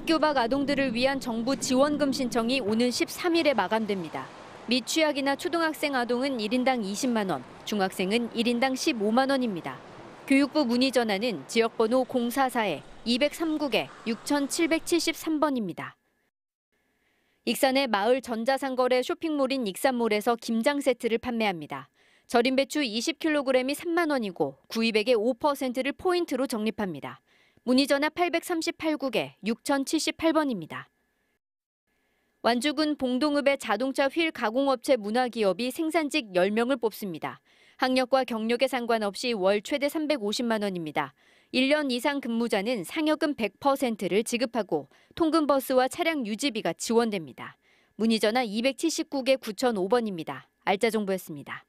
학교 밖 아동들을 위한 정부 지원금 신청이 오는 13일에 마감됩니다. 미취학이나 초등학생 아동은 1인당 20만 원, 중학생은 1인당 15만 원입니다. 교육부 문의 전화는 지역번호 044-203국에 에 6773번입니다. 익산의 마을 전자상거래 쇼핑몰인 익산몰에서 김장 세트를 판매합니다. 절임 배추 20kg이 3만 원이고 구입액의 5%를 포인트로 적립합니다. 문의 전화 838국에 6078번입니다. 완주군 봉동읍의 자동차 휠 가공업체 문화기업이 생산직 10명을 뽑습니다. 학력과 경력에 상관없이 월 최대 350만 원입니다. 1년 이상 근무자는 상여금 100%를 지급하고 통근버스와 차량 유지비가 지원됩니다. 문의 전화 279개 9005번입니다. 알짜정보였습니다.